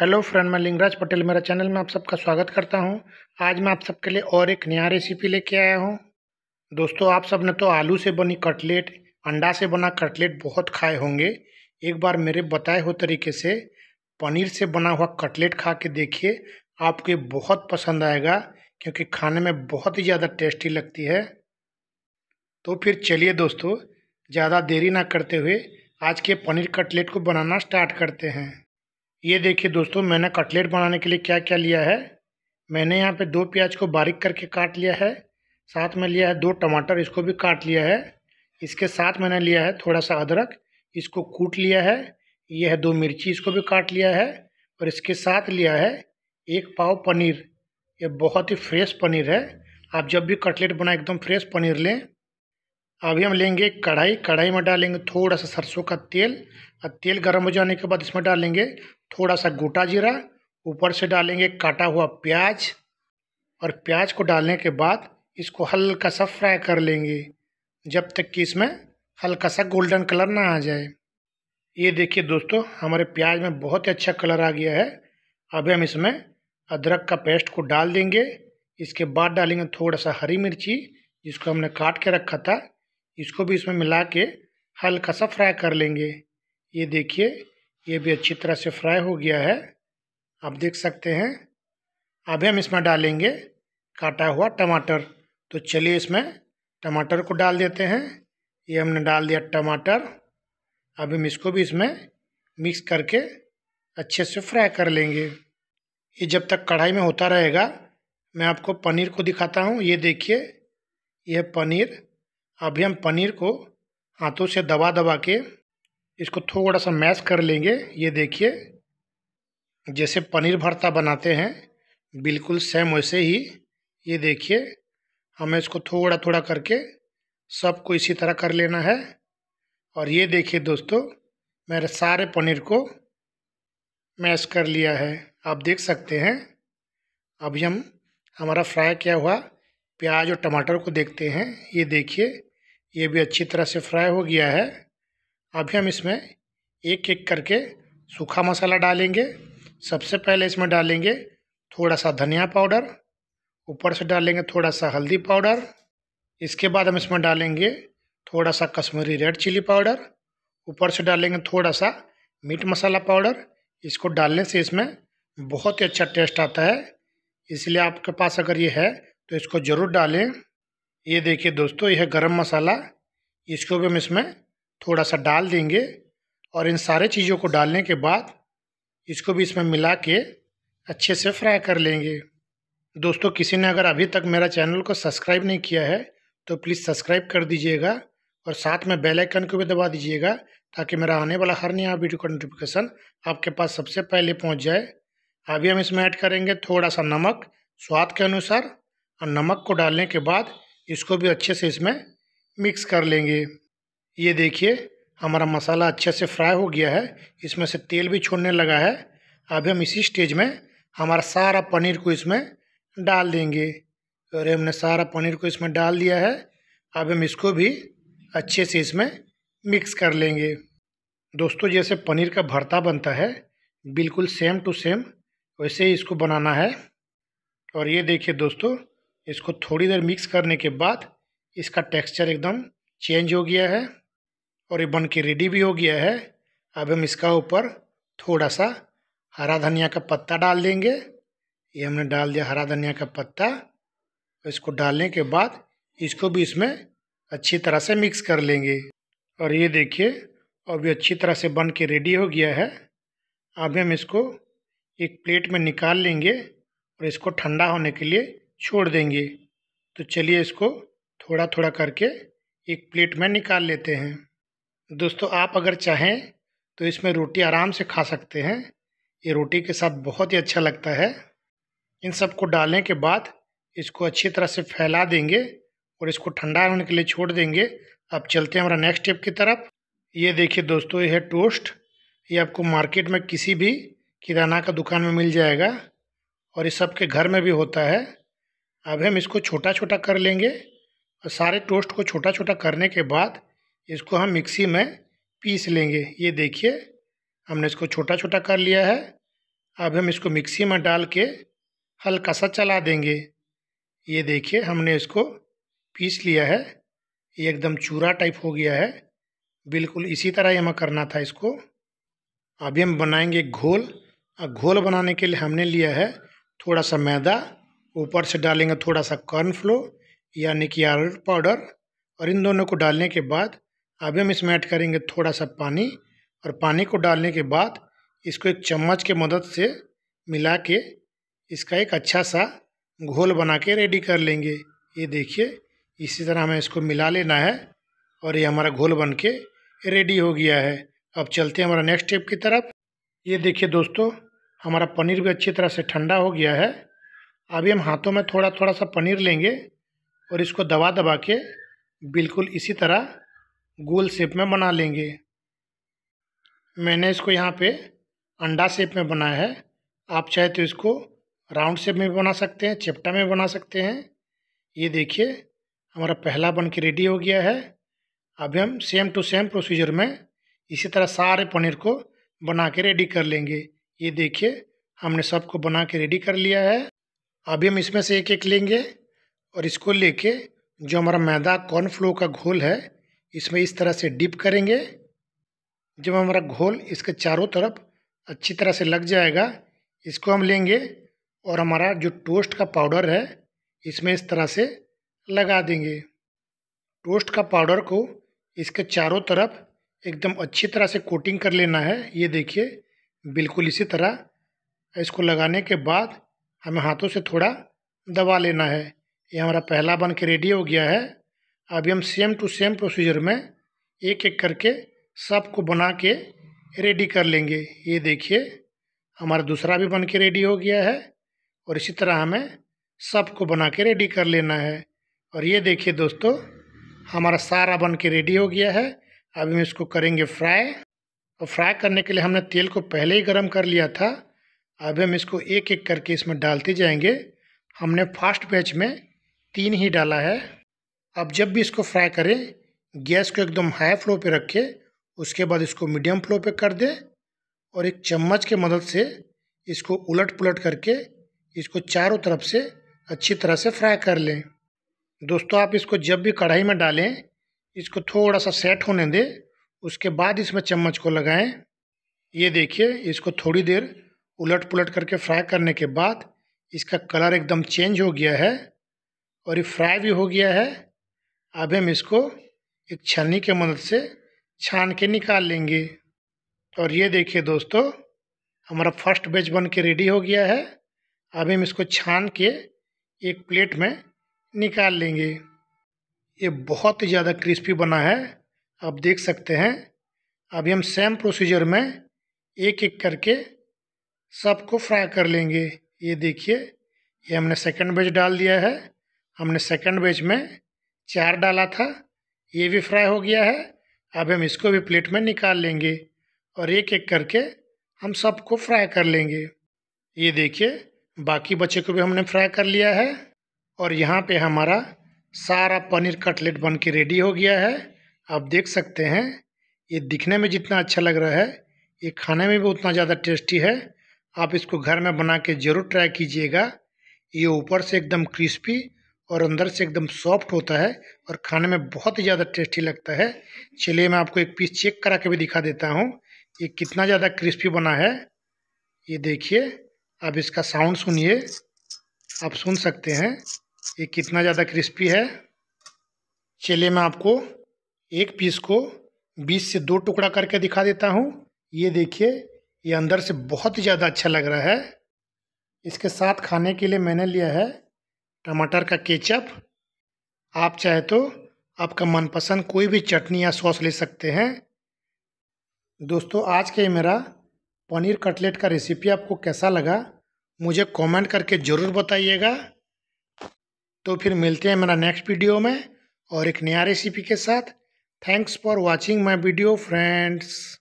hello friend मैं लिंगराज पटेल मेरा channel में आप सबका स्वागत करता हूं आज मैं आप सबके लिए और एक नया रेसिपी लेके आया हूं दोस्तों आप सब ने तो आलू से बनी कटलेट अंडा से बना कटलेट बहुत खाए होंगे एक बार मेरे बताए हुए तरीके से पनीर से बना हुआ कटलेट खा के देखिए आपको बहुत पसंद आएगा क्योंकि खाने में बहुत ही ज़्यादा टेस्टी लगती है तो फिर चलिए दोस्तों ज़्यादा देरी ना करते हुए आज के पनीर कटलेट को बनाना स्टार्ट करते हैं ये देखिए दोस्तों मैंने कटलेट बनाने के लिए क्या क्या लिया है मैंने यहाँ पे दो प्याज को बारीक करके काट लिया है साथ में लिया है दो टमाटर इसको भी काट लिया है इसके साथ मैंने लिया है थोड़ा सा अदरक इसको कूट लिया है यह है दो मिर्ची इसको भी काट लिया है और इसके साथ लिया है एक पाव पनीर ये बहुत ही फ्रेश पनीर है आप जब भी कटलेट बनाए एकदम फ्रेश पनीर लें अभी हम लेंगे कढ़ाई कढ़ाई में डालेंगे थोड़ा सा सरसों का तेल और तेल गर्म हो जाने के बाद इसमें डालेंगे थोड़ा सा गोटा जीरा ऊपर से डालेंगे काटा हुआ प्याज और प्याज को डालने के बाद इसको हल्का सा फ्राई कर लेंगे जब तक कि इसमें हल्का सा गोल्डन कलर ना आ जाए ये देखिए दोस्तों हमारे प्याज में बहुत ही अच्छा कलर आ गया है अभी हम इसमें अदरक का पेस्ट को डाल देंगे इसके बाद डालेंगे थोड़ा सा हरी मिर्ची जिसको हमने काट के रखा था इसको भी इसमें मिला के हल्का सा फ्राई कर लेंगे ये देखिए ये भी अच्छी तरह से फ्राई हो गया है आप देख सकते हैं अभी हम इसमें डालेंगे काटा हुआ टमाटर तो चलिए इसमें टमाटर को डाल देते हैं ये हमने डाल दिया टमाटर अब हम इसको भी इसमें मिक्स करके अच्छे से फ्राई कर लेंगे ये जब तक कढ़ाई में होता रहेगा मैं आपको पनीर को दिखाता हूँ ये देखिए यह पनीर अभी हम पनीर को हाथों से दबा दबा के इसको थोड़ा सा मैश कर लेंगे ये देखिए जैसे पनीर भरता बनाते हैं बिल्कुल सेम वैसे ही ये देखिए हमें इसको थोड़ा थोड़ा करके सबको इसी तरह कर लेना है और ये देखिए दोस्तों मेरे सारे पनीर को मैश कर लिया है आप देख सकते हैं अभी हम हमारा फ्राई किया हुआ प्याज और टमाटर को देखते हैं ये देखिए ये भी अच्छी तरह से फ्राई हो गया है अभी हम इसमें एक एक करके सूखा मसाला डालेंगे सबसे पहले इसमें डालेंगे थोड़ा सा धनिया पाउडर ऊपर से डालेंगे थोड़ा सा हल्दी पाउडर इसके बाद हम इसमें डालेंगे थोड़ा सा कश्मीरी रेड चिली पाउडर ऊपर से डालेंगे थोड़ा सा मीट मसाला पाउडर इसको डालने से इसमें बहुत ही अच्छा टेस्ट आता है इसलिए आपके पास अगर ये है तो इसको ज़रूर डालें ये देखिए दोस्तों यह गरम मसाला इसको भी हम इसमें थोड़ा सा डाल देंगे और इन सारे चीज़ों को डालने के बाद इसको भी इसमें मिला के अच्छे से फ्राई कर लेंगे दोस्तों किसी ने अगर अभी तक मेरा चैनल को सब्सक्राइब नहीं किया है तो प्लीज़ सब्सक्राइब कर दीजिएगा और साथ में बेल आइकन को भी दबा दीजिएगा ताकि मेरा आने वाला हर नया वीडियो का नोटिफिकेशन आपके पास सबसे पहले पहुंच जाए अभी हम इसमें ऐड करेंगे थोड़ा सा नमक स्वाद के अनुसार और नमक को डालने के बाद इसको भी अच्छे से इसमें मिक्स कर लेंगे ये देखिए हमारा मसाला अच्छे से फ्राई हो गया है इसमें से तेल भी छोड़ने लगा है अभी हम इसी स्टेज में हमारा सारा पनीर को इसमें डाल देंगे अरे हमने सारा पनीर को इसमें डाल दिया है अब हम इसको भी अच्छे से इसमें मिक्स कर लेंगे दोस्तों जैसे पनीर का भरता बनता है बिल्कुल सेम टू सेम वैसे ही इसको बनाना है और ये देखिए दोस्तों इसको थोड़ी देर मिक्स करने के बाद इसका टेक्सचर एकदम चेंज हो गया है और ये बन के रेडी भी हो गया है अब हम इसका ऊपर थोड़ा सा हरा धनिया का पत्ता डाल देंगे ये हमने डाल दिया हरा धनिया का पत्ता इसको डालने के बाद इसको भी इसमें अच्छी तरह से मिक्स कर लेंगे और ये देखिए अब ये अच्छी तरह से बन के रेडी हो गया है अब हम इसको एक प्लेट में निकाल लेंगे और इसको ठंडा होने के लिए छोड़ देंगे तो चलिए इसको थोड़ा थोड़ा करके एक प्लेट में निकाल लेते हैं दोस्तों आप अगर चाहें तो इसमें रोटी आराम से खा सकते हैं ये रोटी के साथ बहुत ही अच्छा लगता है इन सबको डालने के बाद इसको अच्छी तरह से फैला देंगे और इसको ठंडा होने के लिए छोड़ देंगे अब चलते हैं हमारा नेक्स्ट स्टेप की तरफ ये देखिए दोस्तों ये है टोस्ट ये आपको मार्केट में किसी भी किराना का दुकान में मिल जाएगा और ये सबके घर में भी होता है अब हम इसको छोटा छोटा कर लेंगे और सारे टोस्ट को छोटा छोटा करने के बाद इसको हम मिक्सी में पीस लेंगे ये देखिए हमने इसको छोटा छोटा कर लिया है अब हम इसको मिक्सी में डाल के हल्का सा चला देंगे ये देखिए हमने इसको पीस लिया है ये एकदम चूरा टाइप हो गया है बिल्कुल इसी तरह ही हमें करना था इसको अभी हम बनाएंगे घोल और घोल बनाने के लिए हमने लिया है थोड़ा सा मैदा ऊपर से डालेंगे थोड़ा सा फ्लो यानी कि आलू पाउडर और इन दोनों को डालने के बाद अब हम इसमें ऐड करेंगे थोड़ा सा पानी और पानी को डालने के बाद इसको एक चम्मच के मदद से मिला के इसका एक अच्छा सा घोल बना के रेडी कर लेंगे ये देखिए इसी तरह हमें इसको मिला लेना है और ये हमारा घोल बन के रेडी हो गया है अब चलते हैं हमारा नेक्स्ट स्टेप की तरफ ये देखिए दोस्तों हमारा पनीर भी अच्छी तरह से ठंडा हो गया है अभी हम हाथों में थोड़ा थोड़ा सा पनीर लेंगे और इसको दबा दबा के बिल्कुल इसी तरह गोल शेप में बना लेंगे मैंने इसको यहाँ पे अंडा शेप में बनाया है आप चाहे तो इसको राउंड शेप में भी बना सकते हैं चिपटा में बना सकते हैं ये देखिए हमारा पहला बन के रेडी हो गया है अभी हम सेम टू सेम प्रोसीजर में इसी तरह सारे पनीर को बना के रेडी कर लेंगे ये देखिए हमने सबको बना के रेडी कर लिया है अभी हम इसमें से एक एक लेंगे और इसको लेके जो हमारा मैदा कॉर्नफ्लो का घोल है इसमें इस तरह से डिप करेंगे जब हमारा घोल इसके चारों तरफ अच्छी तरह से लग जाएगा इसको हम लेंगे और हमारा जो टोस्ट का पाउडर है इसमें इस तरह से लगा देंगे टोस्ट का पाउडर को इसके चारों तरफ एकदम अच्छी तरह से कोटिंग कर लेना है ये देखिए बिल्कुल इसी तरह इसको लगाने के बाद हमें हाथों से थोड़ा दबा लेना है ये हमारा पहला बन के रेडी हो गया है अभी हम सेम टू सेम प्रोसीजर में एक एक करके सबको बना के रेडी कर लेंगे ये देखिए हमारा दूसरा भी बन के रेडी हो गया है और इसी तरह हमें सबको बना के रेडी कर लेना है और ये देखिए दोस्तों हमारा सारा बन के रेडी हो गया है अभी हम इसको करेंगे फ्राई और फ्राई करने के लिए हमने तेल को पहले ही गर्म कर लिया था अब हम इसको एक एक करके इसमें डालते जाएंगे हमने फास्ट बैच में तीन ही डाला है अब जब भी इसको फ्राई करें गैस को एकदम हाई फ्लो पे रखें उसके बाद इसको मीडियम फ्लो पे कर दें और एक चम्मच के मदद से इसको उलट पुलट करके इसको चारों तरफ से अच्छी तरह से फ्राई कर लें दोस्तों आप इसको जब भी कढ़ाई में डालें इसको थोड़ा सा सेट होने दें उसके बाद इसमें चम्मच को लगाएं ये देखिए इसको थोड़ी देर उलट पुलट करके फ्राई करने के बाद इसका कलर एकदम चेंज हो गया है और ये फ्राई भी हो गया है अब हम इसको एक छन्नी के मदद से छान के निकाल लेंगे और ये देखिए दोस्तों हमारा फर्स्ट बेच बन के रेडी हो गया है अब हम इसको छान के एक प्लेट में निकाल लेंगे ये बहुत ही ज़्यादा क्रिस्पी बना है आप देख सकते हैं अभी हम सेम प्रोसीजर में एक एक करके सबको फ्राई कर लेंगे ये देखिए ये हमने सेकंड बेच डाल दिया है हमने सेकंड बेच में चार डाला था ये भी फ्राई हो गया है अब हम इसको भी प्लेट में निकाल लेंगे और एक एक करके हम सबको फ्राई कर लेंगे ये देखिए बाकी बच्चे को भी हमने फ्राई कर लिया है और यहाँ पे हमारा सारा पनीर कटलेट बन के रेडी हो गया है आप देख सकते हैं ये दिखने में जितना अच्छा लग रहा है ये खाने में भी उतना ज़्यादा टेस्टी है आप इसको घर में बना के ज़रूर ट्राई कीजिएगा ये ऊपर से एकदम क्रिस्पी और अंदर से एकदम सॉफ्ट होता है और खाने में बहुत ही ज़्यादा टेस्टी लगता है चलिए मैं आपको एक पीस चेक करा के भी दिखा देता हूँ ये कितना ज़्यादा क्रिस्पी बना है ये देखिए आप इसका साउंड सुनिए आप सुन सकते हैं ये कितना ज़्यादा क्रिस्पी है चलिए मैं आपको एक पीस को बीस से दो टुकड़ा करके दिखा देता हूँ ये देखिए ये अंदर से बहुत ही ज़्यादा अच्छा लग रहा है इसके साथ खाने के लिए मैंने लिया है टमाटर का केचप आप चाहे तो आपका मनपसंद कोई भी चटनी या सॉस ले सकते हैं दोस्तों आज के मेरा पनीर कटलेट का रेसिपी आपको कैसा लगा मुझे कमेंट करके ज़रूर बताइएगा तो फिर मिलते हैं मेरा नेक्स्ट वीडियो में और एक नया रेसिपी के साथ thanks for watching my video friends